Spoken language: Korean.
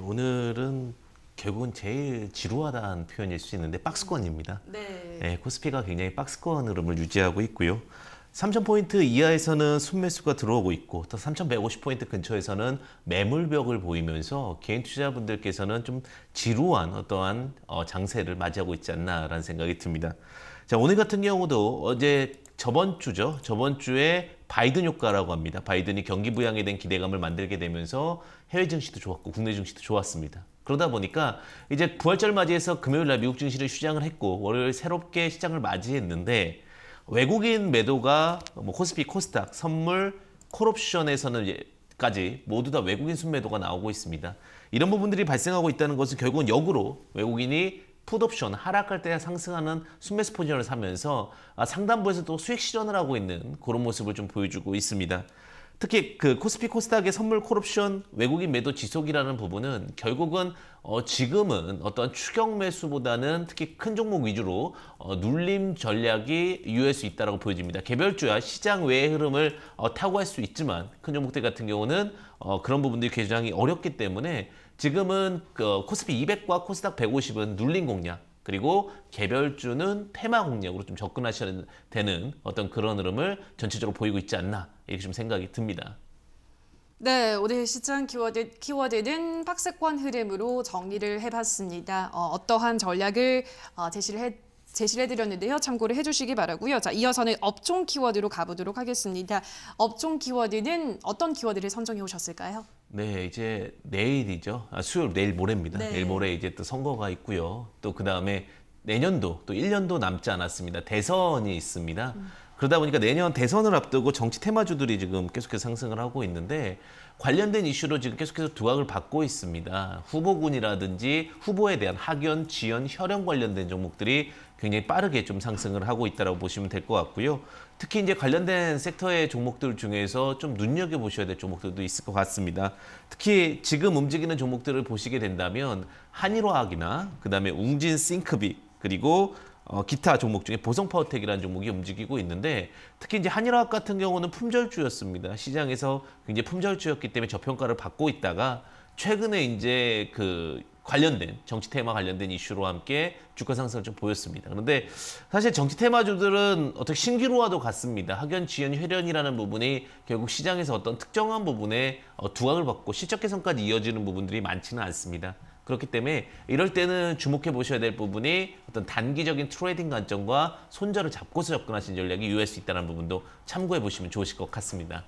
네, 오늘은 결국은 제일 지루하다는 표현일 수 있는데 박스권입니다. 네. 네, 코스피가 굉장히 박스권 흐름을 유지하고 있고요. 3,000포인트 이하에서는 순매수가 들어오고 있고 또 3,150포인트 근처에서는 매물벽을 보이면서 개인 투자분들께서는 좀 지루한 어떠한 어, 장세를 맞이하고 있지 않나라는 생각이 듭니다. 자 오늘 같은 경우도 어제 저번 주죠. 저번 주에 바이든 효과라고 합니다. 바이든이 경기 부양에 대한 기대감을 만들게 되면서 해외 증시도 좋았고 국내 증시도 좋았습니다. 그러다 보니까 이제 9월절 맞이해서 금요일 날 미국 증시를 휴장을 했고 월요일 새롭게 시장을 맞이했는데 외국인 매도가 뭐 코스피, 코스닥, 선물, 콜옵션에서는 까지 모두 다 외국인 순매도가 나오고 있습니다. 이런 부분들이 발생하고 있다는 것은 결국은 역으로 외국인이 풋옵션 하락할 때 상승하는 순매수 포지션을 사면서 아, 상단부에서 또 수익 실현을 하고 있는 그런 모습을 좀 보여주고 있습니다. 특히 그 코스피 코스닥의 선물 콜옵션 외국인 매도 지속이라는 부분은 결국은 어 지금은 어떤 추격 매수보다는 특히 큰 종목 위주로 어 눌림 전략이 유효할 수 있다고 보여집니다. 개별주야 시장 외의 흐름을 어 타고 할 수 있지만 큰 종목들 같은 경우는 어 그런 부분들이 굉장히 어렵기 때문에 지금은 그 코스피 200과 코스닥 150은 눌린 공략 그리고 개별주는 테마 공략으로 좀 접근하셔야 되는 어떤 그런 흐름을 전체적으로 보이고 있지 않나 이렇게 좀 생각이 듭니다. 네, 오늘 시장 키워드, 키워드는 박스권 흐름으로 정리를 해봤습니다. 어, 떠한 전략을 어, 제시를 해 제시를 해드렸는데요. 참고를 해주시기 바라고요. 자, 이어서는 업종 키워드로 가보도록 하겠습니다. 업종 키워드는 어떤 키워드를 선정해 오셨을까요? 네, 이제 내일이죠. 아, 수요일 내일 모레입니다. 네. 내일 모레 이제 또 선거가 있고요. 또 그 다음에 내년도 또 1년도 남지 않았습니다. 대선이 있습니다. 음. 그러다 보니까 내년 대선을 앞두고 정치 테마주들이 지금 계속해서 상승을 하고 있는데 관련된 이슈로 지금 계속해서 두각을 받고 있습니다. 후보군이라든지 후보에 대한 학연, 지연, 혈연 관련된 종목들이 굉장히 빠르게 좀 상승을 하고 있다고 보시면 될 것 같고요. 특히 이제 관련된 섹터의 종목들 중에서 좀 눈여겨보셔야 될 종목들도 있을 것 같습니다. 특히 지금 움직이는 종목들을 보시게 된다면 한일화학이나 그다음에 웅진 싱크빅 그리고 어, 기타 종목 중에 보성파워텍이라는 종목이 움직이고 있는데 특히 이제 한일화학 같은 경우는 품절주였습니다. 시장에서 굉장히 품절주였기 때문에 저평가를 받고 있다가 최근에 이제 그 관련된 정치 테마 관련된 이슈로 함께 주가 상승을 좀 보였습니다. 그런데 사실 정치 테마주들은 어떻게 신기루와도 같습니다. 학연, 지연, 회련이라는 부분이 결국 시장에서 어떤 특정한 부분에 어, 두각을 받고 실적 개선까지 이어지는 부분들이 많지는 않습니다. 그렇기 때문에 이럴 때는 주목해 보셔야 될 부분이 어떤 단기적인 트레이딩 관점과 손절을 잡고서 접근하신 전략이 유효할 수 있다는 부분도 참고해 보시면 좋으실 것 같습니다.